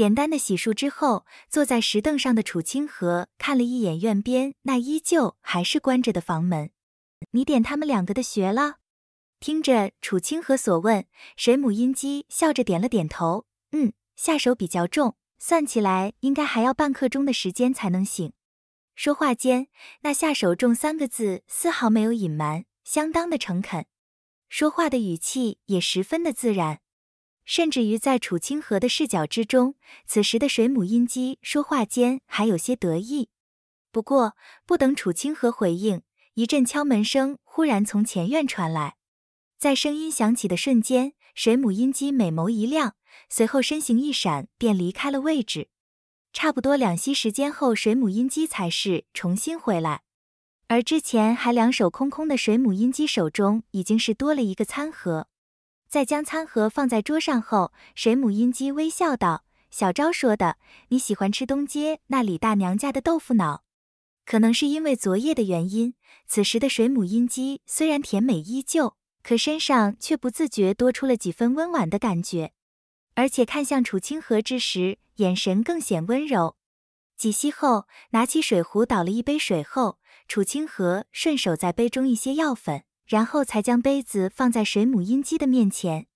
简单的洗漱之后，坐在石凳上的楚清河看了一眼院边那依旧还是关着的房门。你点他们两个的穴了？听着楚清河所问，水母音姬笑着点了点头。嗯，下手比较重，算起来应该还要半刻钟的时间才能醒。说话间，那下手重三个字丝毫没有隐瞒，相当的诚恳，说话的语气也十分的自然。甚至于在楚清河的视角之中，此时的水母音姬说话间还有些得意。不过，不等楚清河回应，一阵敲门声忽然从前院传来。在声音响起的瞬间，水母音姬美眸一亮，随后身形一闪便离开了位置。差不多两息时间后，水母音姬才是重新回来，而之前还两手空空的水母音姬手中已经是多了一个餐盒。在将餐盒放在桌上后，水母音姬微笑道：“小昭说的，你喜欢吃东街那李大娘家的豆腐脑。”可能是因为昨夜的原因，此时的水母音姬虽然甜美依旧，可身上却不自觉多出了几分温婉的感觉，而且看向楚清河之时，眼神更显温柔。几息后，拿起水壶倒了一杯水后，楚清河顺手在杯中一些药粉。然后才将杯子放在水母音姬的面前。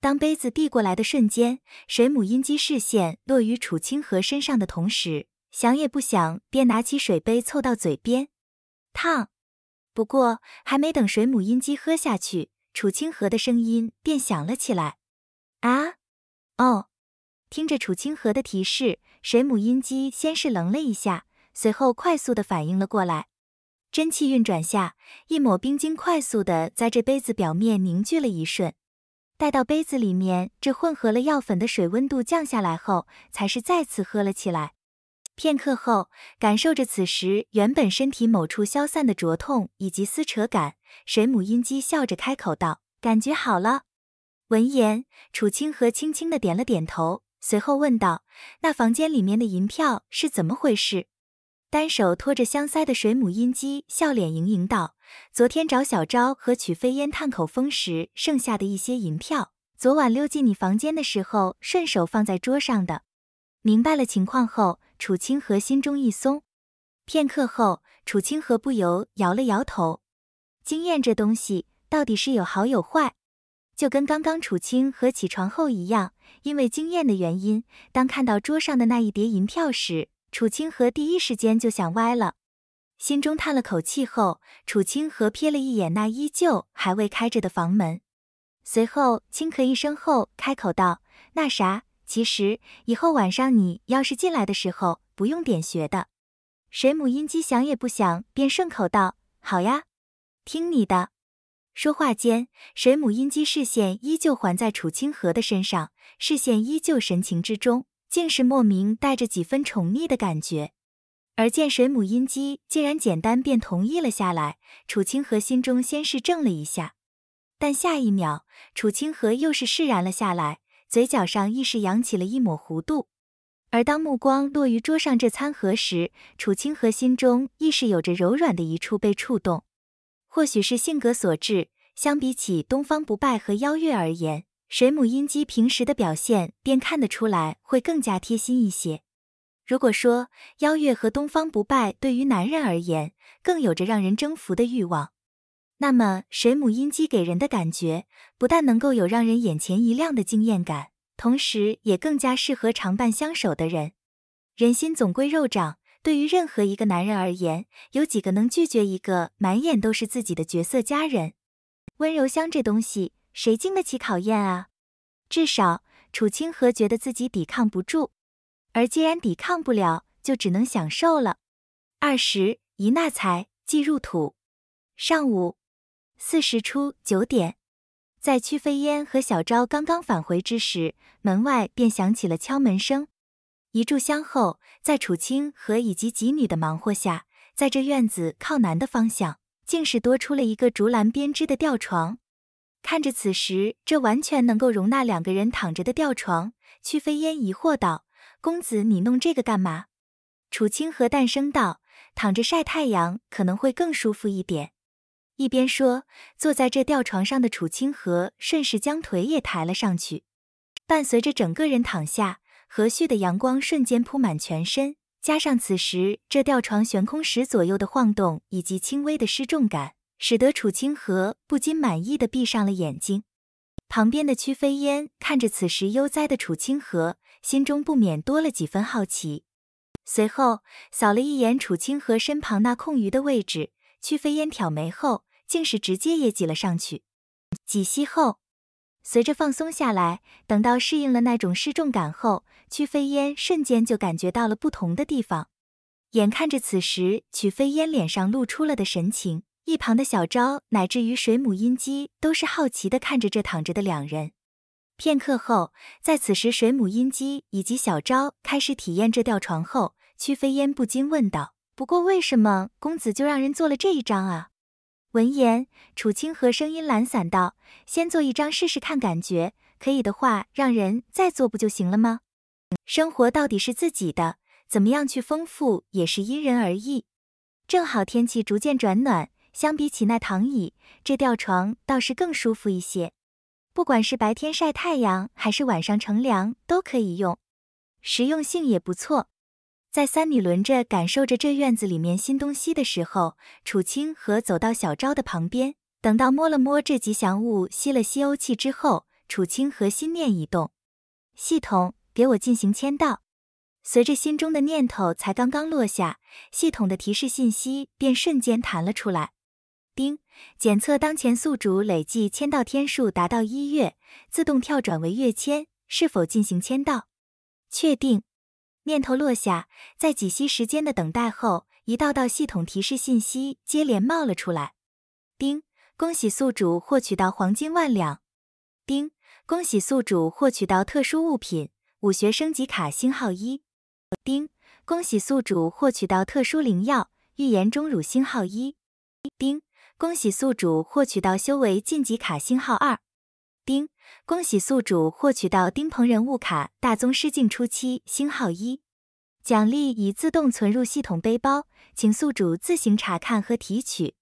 当杯子递过来的瞬间，水母音姬视线落于楚清河身上的同时，想也不想便拿起水杯凑到嘴边，烫。不过还没等水母音姬喝下去，楚清河的声音便响了起来：“啊，哦！”听着楚清河的提示，水母音姬先是愣了一下，随后快速的反应了过来。真气运转下，一抹冰晶快速的在这杯子表面凝聚了一瞬，待到杯子里面这混合了药粉的水温度降下来后，才是再次喝了起来。片刻后，感受着此时原本身体某处消散的灼痛以及撕扯感，水母音姬笑着开口道：“感觉好了。”闻言，楚清河轻轻的点了点头，随后问道：“那房间里面的银票是怎么回事？”单手托着香腮的水母音姬，笑脸盈盈道：“昨天找小昭和曲飞烟探口风时，剩下的一些银票，昨晚溜进你房间的时候顺手放在桌上的。”明白了情况后，楚清河心中一松。片刻后，楚清河不由摇了摇头。经验这东西到底是有好有坏，就跟刚刚楚清河起床后一样，因为经验的原因，当看到桌上的那一叠银票时。楚清河第一时间就想歪了，心中叹了口气后，楚清河瞥了一眼那依旧还未开着的房门，随后轻咳一声后开口道：“那啥，其实以后晚上你要是进来的时候，不用点穴的。”水母音机想也不想便顺口道：“好呀，听你的。”说话间，水母音机视线依旧还在楚清河的身上，视线依旧，神情之中。竟是莫名带着几分宠溺的感觉，而见水母音姬竟然简单便同意了下来，楚清河心中先是怔了一下，但下一秒楚清河又是释然了下来，嘴角上亦是扬起了一抹弧度。而当目光落于桌上这餐盒时，楚清河心中亦是有着柔软的一处被触动。或许是性格所致，相比起东方不败和邀月而言，水母音姬平时的表现便看得出来会更加贴心一些。如果说邀月和东方不败对于男人而言更有着让人征服的欲望，那么水母音姬给人的感觉不但能够有让人眼前一亮的惊艳感，同时也更加适合常伴相守的人。人心总归肉长，对于任何一个男人而言，有几个能拒绝一个满眼都是自己的绝色佳人？温柔乡这东西。谁经得起考验啊？至少楚清河觉得自己抵抗不住，而既然抵抗不了，就只能享受了。二十一纳财即入土，上午四时初九点，在屈飞烟和小昭刚刚返回之时，门外便响起了敲门声。一炷香后，在楚清河以及几女的忙活下，在这院子靠南的方向，竟是多出了一个竹篮编织的吊床。看着此时这完全能够容纳两个人躺着的吊床，屈飞烟疑惑道：“公子，你弄这个干嘛？”楚清河淡声道：“躺着晒太阳可能会更舒服一点。”一边说，坐在这吊床上的楚清河顺势将腿也抬了上去，伴随着整个人躺下，和煦的阳光瞬间铺满全身，加上此时这吊床悬空时左右的晃动以及轻微的失重感。使得楚清河不禁满意的闭上了眼睛，旁边的曲飞烟看着此时悠哉的楚清河，心中不免多了几分好奇。随后扫了一眼楚清河身旁那空余的位置，曲飞烟挑眉后，竟是直接也挤了上去。几息后，随着放松下来，等到适应了那种失重感后，曲飞烟瞬间就感觉到了不同的地方。眼看着此时曲飞烟脸上露出了的神情。一旁的小昭乃至于水母音姬都是好奇的看着这躺着的两人。片刻后，在此时水母音姬以及小昭开始体验这吊床后，屈飞烟不禁问道：“不过为什么公子就让人做了这一张啊？”闻言，楚清河声音懒散道：“先做一张试试看，感觉可以的话，让人再做不就行了吗？生活到底是自己的，怎么样去丰富也是因人而异。正好天气逐渐转暖。”相比起那躺椅，这吊床倒是更舒服一些。不管是白天晒太阳，还是晚上乘凉，都可以用，实用性也不错。在三女轮着感受着这院子里面新东西的时候，楚清河走到小昭的旁边，等到摸了摸这吉祥物，吸了吸欧气之后，楚清河心念一动，系统给我进行签到。随着心中的念头才刚刚落下，系统的提示信息便瞬间弹了出来。检测当前宿主累计签到天数达到一月，自动跳转为月签，是否进行签到？确定。念头落下，在几息时间的等待后，一道道系统提示信息接连冒了出来。丁，恭喜宿主获取到黄金万两。丁，恭喜宿主获取到特殊物品武学升级卡星号一。丁，恭喜宿主获取到特殊灵药预言钟乳星号一。丁。恭喜宿主获取到修为晋级卡星号二，丁。恭喜宿主获取到丁鹏人物卡大宗师境初期星号一，奖励已自动存入系统背包，请宿主自行查看和提取。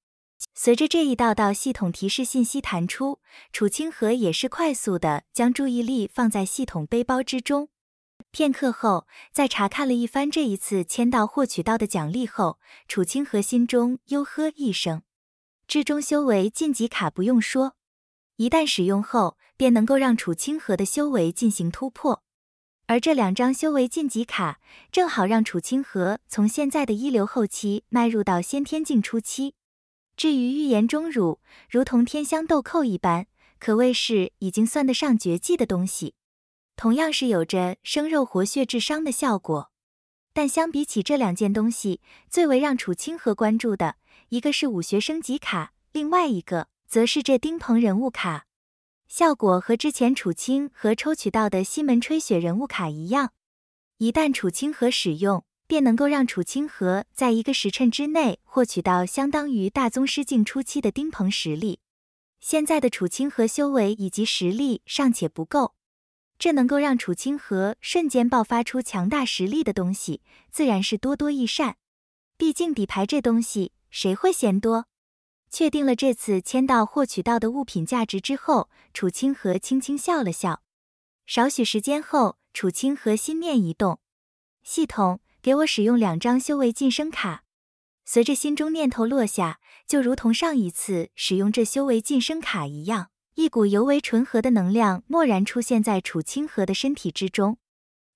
随着这一道道系统提示信息弹出，楚清河也是快速的将注意力放在系统背包之中。片刻后，在查看了一番这一次签到获取到的奖励后，楚清河心中呦呵一声。至中修为晋级卡不用说，一旦使用后便能够让楚清河的修为进行突破。而这两张修为晋级卡正好让楚清河从现在的一流后期迈入到先天境初期。至于预言钟乳，如同天香豆蔻一般，可谓是已经算得上绝技的东西。同样是有着生肉活血治伤的效果，但相比起这两件东西，最为让楚清河关注的。一个是武学升级卡，另外一个则是这丁鹏人物卡，效果和之前楚清和抽取到的西门吹雪人物卡一样。一旦楚清和使用，便能够让楚清和在一个时辰之内获取到相当于大宗师境初期的丁鹏实力。现在的楚清河修为以及实力尚且不够，这能够让楚清河瞬间爆发出强大实力的东西，自然是多多益善。毕竟底牌这东西。谁会嫌多？确定了这次签到获取到的物品价值之后，楚清河轻轻笑了笑。少许时间后，楚清河心念一动，系统给我使用两张修为晋升卡。随着心中念头落下，就如同上一次使用这修为晋升卡一样，一股尤为纯和的能量蓦然出现在楚清河的身体之中。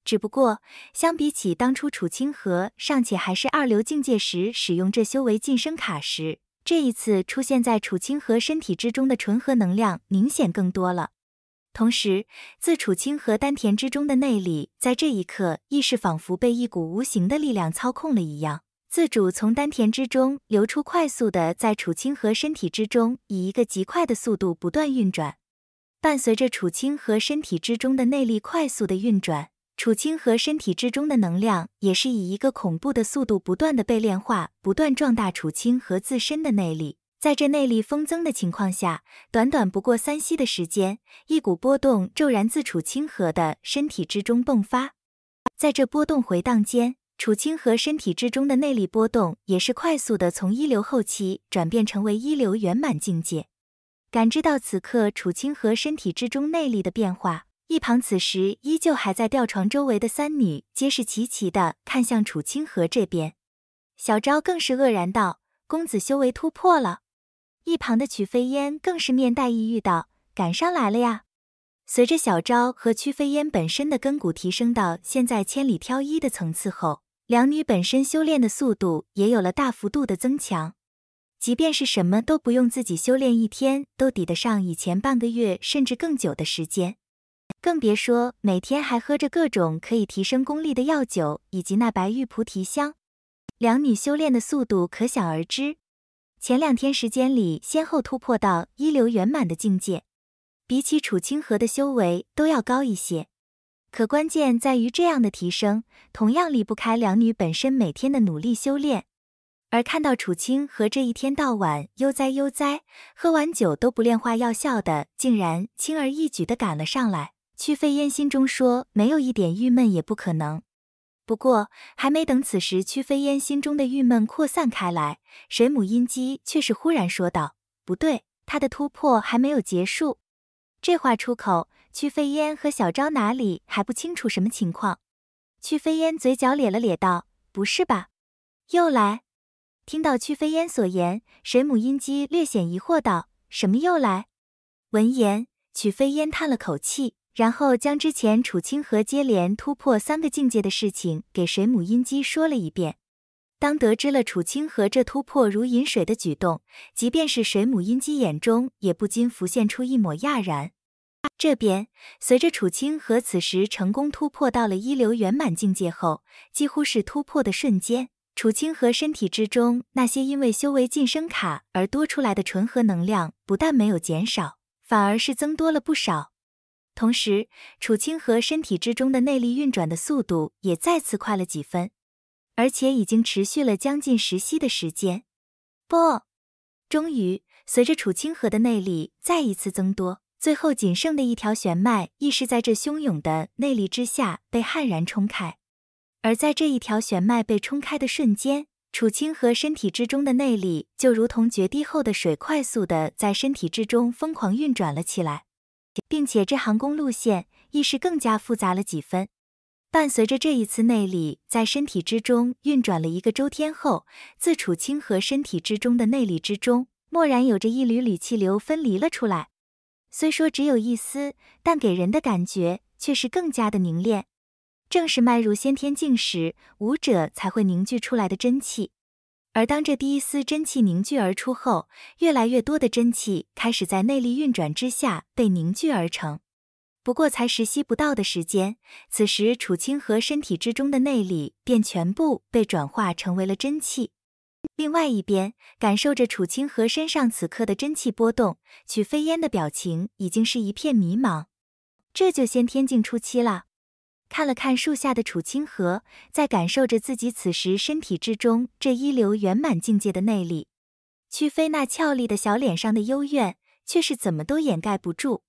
只不过，相比起当初楚清河尚且还是二流境界时使用这修为晋升卡时，这一次出现在楚清河身体之中的纯和能量明显更多了。同时，自楚清河丹田之中的内力，在这一刻亦是仿佛被一股无形的力量操控了一样，自主从丹田之中流出，快速的在楚清河身体之中以一个极快的速度不断运转。伴随着楚清河身体之中的内力快速的运转。楚清河身体之中的能量也是以一个恐怖的速度不断的被炼化，不断壮大楚清河自身的内力。在这内力疯增的情况下，短短不过三息的时间，一股波动骤然自楚清河的身体之中迸发。在这波动回荡间，楚清河身体之中的内力波动也是快速的从一流后期转变成为一流圆满境界。感知到此刻楚清河身体之中内力的变化。一旁此时依旧还在吊床周围的三女皆是齐齐的看向楚清河这边，小昭更是愕然道：“公子修为突破了。”一旁的曲飞烟更是面带异郁道：“赶上来了呀！”随着小昭和曲飞烟本身的根骨提升到现在千里挑一的层次后，两女本身修炼的速度也有了大幅度的增强，即便是什么都不用自己修炼，一天都抵得上以前半个月甚至更久的时间。更别说每天还喝着各种可以提升功力的药酒，以及那白玉菩提香，两女修炼的速度可想而知。前两天时间里，先后突破到一流圆满的境界，比起楚清河的修为都要高一些。可关键在于，这样的提升同样离不开两女本身每天的努力修炼。而看到楚清河这一天到晚悠哉悠哉，喝完酒都不炼化药效的，竟然轻而易举地赶了上来。曲飞烟心中说：“没有一点郁闷也不可能。”不过，还没等此时曲飞烟心中的郁闷扩散开来，水母音姬却是忽然说道：“不对，他的突破还没有结束。”这话出口，曲飞烟和小昭哪里还不清楚什么情况？曲飞烟嘴角咧了咧，道：“不是吧，又来？”听到曲飞烟所言，水母音姬略显疑惑道：“什么又来？”闻言，曲飞烟叹了口气。然后将之前楚清河接连突破三个境界的事情给水母音姬说了一遍。当得知了楚清河这突破如饮水的举动，即便是水母音姬眼中也不禁浮现出一抹讶然。这边随着楚清河此时成功突破到了一流圆满境界后，几乎是突破的瞬间，楚清河身体之中那些因为修为晋升卡而多出来的纯核能量不但没有减少，反而是增多了不少。同时，楚清河身体之中的内力运转的速度也再次快了几分，而且已经持续了将近十息的时间。不，终于随着楚清河的内力再一次增多，最后仅剩的一条玄脉亦是在这汹涌的内力之下被悍然冲开。而在这一条玄脉被冲开的瞬间，楚清河身体之中的内力就如同决堤后的水，快速的在身体之中疯狂运转了起来。并且这行功路线亦是更加复杂了几分。伴随着这一次内力在身体之中运转了一个周天后，自楚清河身体之中的内力之中，蓦然有着一缕缕气流分离了出来。虽说只有一丝，但给人的感觉却是更加的凝练。正是迈入先天境时，武者才会凝聚出来的真气。而当这第一丝真气凝聚而出后，越来越多的真气开始在内力运转之下被凝聚而成。不过才十息不到的时间，此时楚清河身体之中的内力便全部被转化成为了真气。另外一边，感受着楚清河身上此刻的真气波动，曲飞烟的表情已经是一片迷茫。这就先天境初期了。看了看树下的楚清河，在感受着自己此时身体之中这一流圆满境界的内力，屈飞那俏丽的小脸上的幽怨却是怎么都掩盖不住，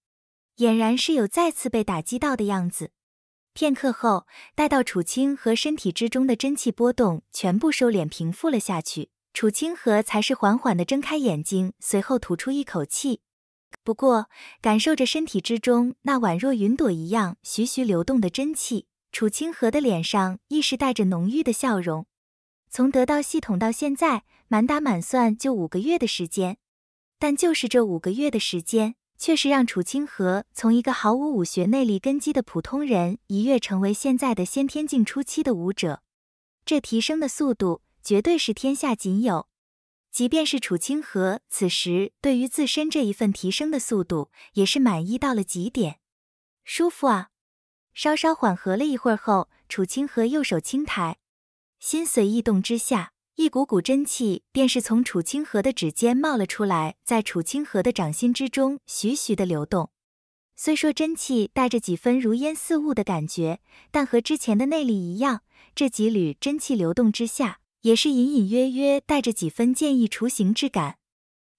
俨然是有再次被打击到的样子。片刻后，待到楚清河身体之中的真气波动全部收敛平复了下去，楚清河才是缓缓地睁开眼睛，随后吐出一口气。不过，感受着身体之中那宛若云朵一样徐徐流动的真气，楚清河的脸上亦是带着浓郁的笑容。从得到系统到现在，满打满算就五个月的时间，但就是这五个月的时间，却是让楚清河从一个毫无武学内力根基的普通人，一跃成为现在的先天境初期的武者。这提升的速度，绝对是天下仅有。即便是楚清河此时对于自身这一份提升的速度，也是满意到了极点，舒服啊！稍稍缓和了一会儿后，楚清河右手轻抬，心随意动之下，一股股真气便是从楚清河的指尖冒了出来，在楚清河的掌心之中徐徐的流动。虽说真气带着几分如烟似雾的感觉，但和之前的内力一样，这几缕真气流动之下。也是隐隐约约带着几分剑意雏形之感，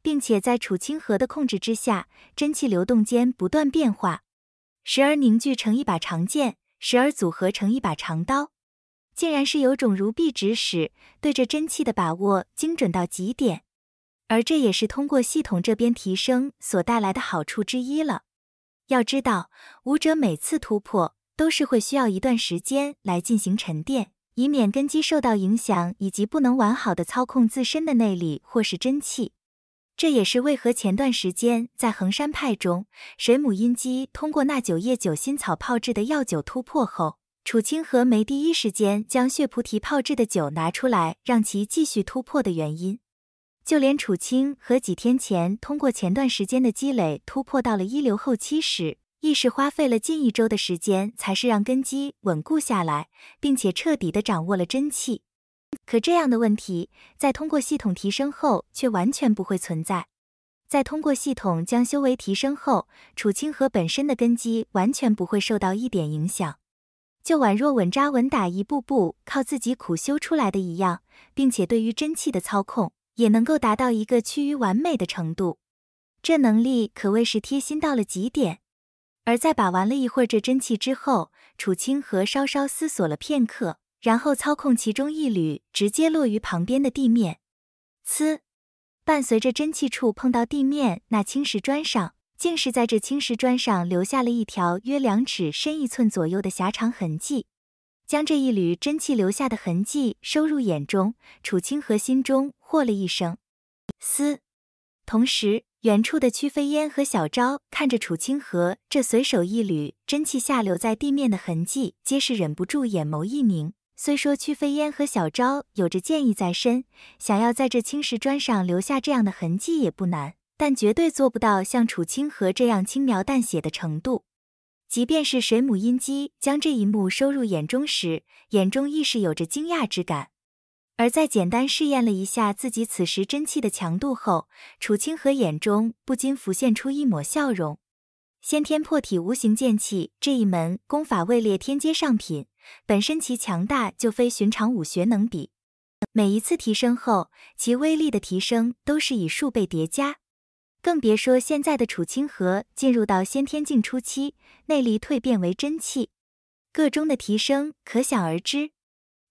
并且在楚清河的控制之下，真气流动间不断变化，时而凝聚成一把长剑，时而组合成一把长刀，竟然是有种如臂指使，对着真气的把握精准到极点。而这也是通过系统这边提升所带来的好处之一了。要知道，武者每次突破都是会需要一段时间来进行沉淀。以免根基受到影响，以及不能完好的操控自身的内力或是真气，这也是为何前段时间在衡山派中，水母阴姬通过那九叶九心草泡制的药酒突破后，楚清河没第一时间将血菩提泡制的酒拿出来让其继续突破的原因。就连楚清河几天前通过前段时间的积累突破到了一流后期时。亦是花费了近一周的时间，才是让根基稳固下来，并且彻底的掌握了真气。可这样的问题，在通过系统提升后，却完全不会存在。在通过系统将修为提升后，楚清河本身的根基完全不会受到一点影响，就宛若稳扎稳打，一步步靠自己苦修出来的一样，并且对于真气的操控，也能够达到一个趋于完美的程度。这能力可谓是贴心到了极点。而在把玩了一会儿这真气之后，楚清河稍稍思索了片刻，然后操控其中一缕，直接落于旁边的地面。呲，伴随着真气触碰到地面那青石砖上，竟是在这青石砖上留下了一条约两尺深一寸左右的狭长痕迹。将这一缕真气留下的痕迹收入眼中，楚清河心中嚯了一声。嘶！同时。远处的屈飞烟和小昭看着楚清河这随手一缕真气下流在地面的痕迹，皆是忍不住眼眸一凝。虽说屈飞烟和小昭有着剑意在身，想要在这青石砖上留下这样的痕迹也不难，但绝对做不到像楚清河这样轻描淡写的程度。即便是水母音姬将这一幕收入眼中时，眼中亦是有着惊讶之感。而在简单试验了一下自己此时真气的强度后，楚清河眼中不禁浮现出一抹笑容。先天破体无形剑气这一门功法位列天阶上品，本身其强大就非寻常武学能比。每一次提升后，其威力的提升都是以数倍叠加，更别说现在的楚清河进入到先天境初期，内力蜕变为真气，个中的提升可想而知。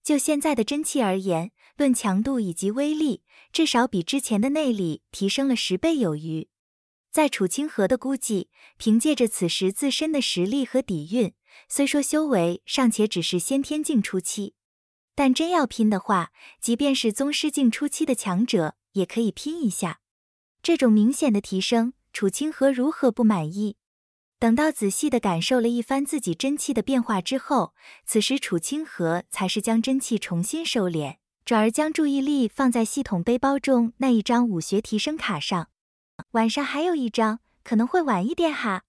就现在的真气而言。论强度以及威力，至少比之前的内力提升了十倍有余。在楚清河的估计，凭借着此时自身的实力和底蕴，虽说修为尚且只是先天境初期，但真要拼的话，即便是宗师境初期的强者也可以拼一下。这种明显的提升，楚清河如何不满意？等到仔细的感受了一番自己真气的变化之后，此时楚清河才是将真气重新收敛。转而将注意力放在系统背包中那一张武学提升卡上，晚上还有一张，可能会晚一点哈。